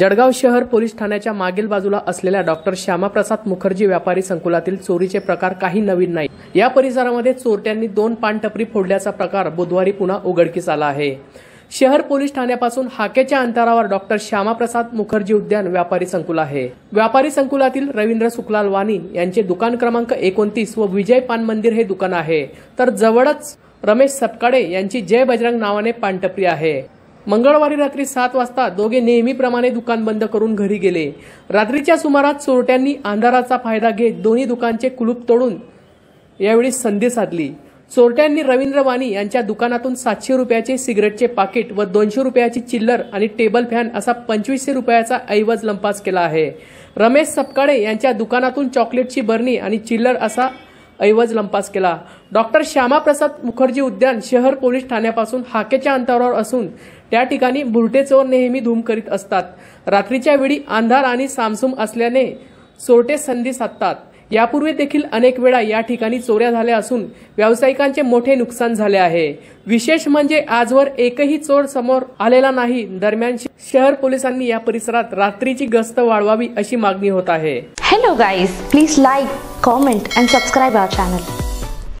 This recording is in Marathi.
जळगाव शहर पोलीस ठाण्याच्या मागील बाजूला असलेल्या डॉक्टर श्यामाप्रसाद मुखर्जी व्यापारी संकुलातील चोरीचे प्रकार काही नवीन नाही या परिसरामध्ये चोरट्यांनी दोन पानटपरी फोडल्याचा प्रकार बुधवारी पुन्हा उघडकीस आला आहे शहर पोलीस ठाण्यापासून हाकेच्या अंतरावर डॉक्टर श्यामाप्रसाद मुखर्जी उद्यान व्यापारी संकुल आहे व्यापारी संकुलातील रवींद्र सुखलाल वाणी यांचे दुकान क्रमांक एकोणतीस व विजय पान मंदिर हे दुकान आहे तर जवळच रमेश सपकाडे यांची जय बजरंग नावाने पानटपरी आहे मंगळवारी रात्री सात वाजता दोघे नेहमीप्रमाणे दुकान बंद करून घरी गेले रात्रीच्या सुमारास चोरट्यांनी अंधाराचा फायदा घेत दोन्ही दुकानचे कुलूप तोडून यावेळी संधी साधली चोरट्यांनी रवींद्र वाणी यांच्या दुकानातून सातशे रुपयाचे सिगरेटचे पाकिट व दोनशे रुपयाची चिल्लर आणि टेबल फॅन असा पंचवीसशे रुपयाचा ऐवज लंपास केला आहे रमेश सपकाळे यांच्या दुकानातून चॉकलेटची बरणी आणि चिल्लर असा ऐवज लंपास केला डॉक्टर श्यामाप्रसाद मुखर्जी उद्यान शहर पोलीस ठाण्यापासून हाकेच्या अंतरावर असून त्या ठिकाणी बुरटे चोर नेहमी धूम करीत असतात रात्रीच्या वेळी अंधार आणि सामसूम असल्याने चोरटे संधी साधतात यापूर्वी देखील अनेक वेळा या ठिकाणी चोऱ्या झाल्या असून व्यावसायिकांचे मोठे नुकसान झाले आहे विशेष म्हणजे आजवर एकही चोर समोर आलेला नाही दरम्यान शहर पोलिसांनी या परिसरात रात्रीची गस्त वाढवावी अशी मागणी होत आहे hello guys please like comment and subscribe our channel